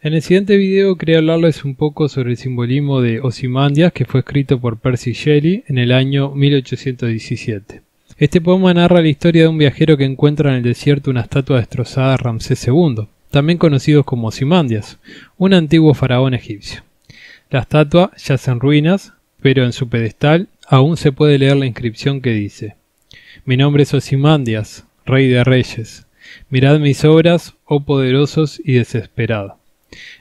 En el siguiente video quería hablarles un poco sobre el simbolismo de Osimandias que fue escrito por Percy Shelley en el año 1817. Este poema narra la historia de un viajero que encuentra en el desierto una estatua destrozada de Ramsés II, también conocido como Osimandias, un antiguo faraón egipcio. La estatua yace en ruinas, pero en su pedestal aún se puede leer la inscripción que dice Mi nombre es Osimandias, rey de reyes. Mirad mis obras, oh poderosos y desesperados.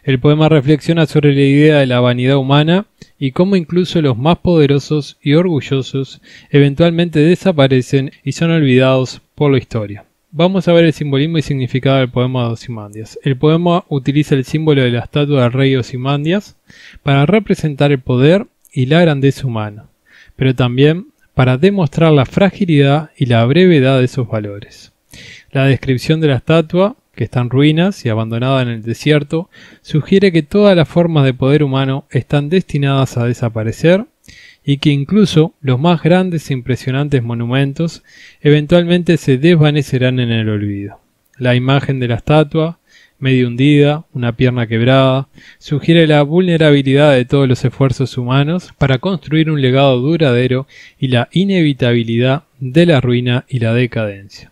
El poema reflexiona sobre la idea de la vanidad humana y cómo incluso los más poderosos y orgullosos eventualmente desaparecen y son olvidados por la historia. Vamos a ver el simbolismo y significado del poema de Osimandias. El poema utiliza el símbolo de la estatua del rey Osimandias para representar el poder y la grandeza humana, pero también para demostrar la fragilidad y la brevedad de sus valores. La descripción de la estatua que está en ruinas y abandonada en el desierto, sugiere que todas las formas de poder humano están destinadas a desaparecer y que incluso los más grandes e impresionantes monumentos eventualmente se desvanecerán en el olvido. La imagen de la estatua, medio hundida, una pierna quebrada, sugiere la vulnerabilidad de todos los esfuerzos humanos para construir un legado duradero y la inevitabilidad de la ruina y la decadencia.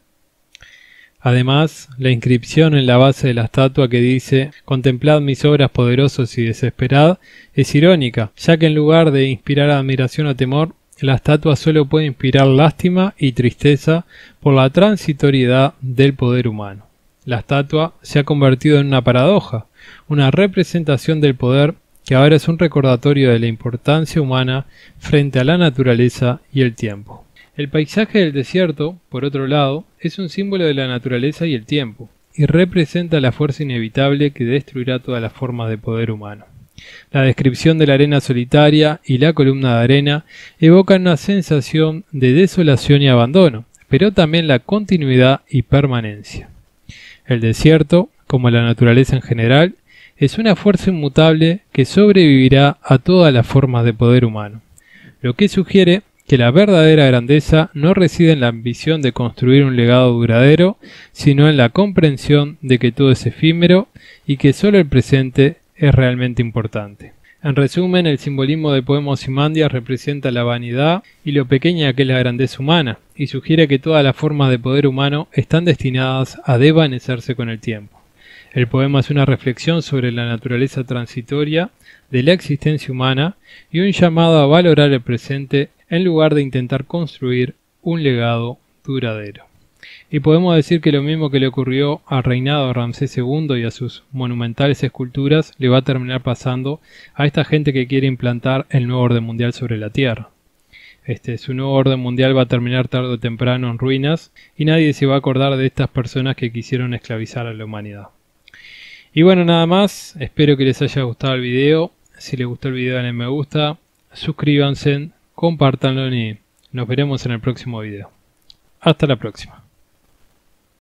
Además, la inscripción en la base de la estatua que dice Contemplad mis obras poderosos y desesperad es irónica, ya que en lugar de inspirar admiración o temor, la estatua solo puede inspirar lástima y tristeza por la transitoriedad del poder humano. La estatua se ha convertido en una paradoja, una representación del poder que ahora es un recordatorio de la importancia humana frente a la naturaleza y el tiempo. El paisaje del desierto, por otro lado, es un símbolo de la naturaleza y el tiempo, y representa la fuerza inevitable que destruirá todas las formas de poder humano. La descripción de la arena solitaria y la columna de arena evocan una sensación de desolación y abandono, pero también la continuidad y permanencia. El desierto, como la naturaleza en general, es una fuerza inmutable que sobrevivirá a todas las formas de poder humano, lo que sugiere que la verdadera grandeza no reside en la ambición de construir un legado duradero, sino en la comprensión de que todo es efímero y que solo el presente es realmente importante. En resumen, el simbolismo de Poemos y representa la vanidad y lo pequeña que es la grandeza humana, y sugiere que todas las formas de poder humano están destinadas a devanecerse con el tiempo. El poema es una reflexión sobre la naturaleza transitoria de la existencia humana y un llamado a valorar el presente en lugar de intentar construir un legado duradero. Y podemos decir que lo mismo que le ocurrió al reinado de Ramsés II y a sus monumentales esculturas le va a terminar pasando a esta gente que quiere implantar el nuevo orden mundial sobre la Tierra. Este, su nuevo orden mundial va a terminar tarde o temprano en ruinas y nadie se va a acordar de estas personas que quisieron esclavizar a la humanidad. Y bueno, nada más, espero que les haya gustado el video. Si les gustó el video denle me gusta, suscríbanse, compártanlo y nos veremos en el próximo video. Hasta la próxima.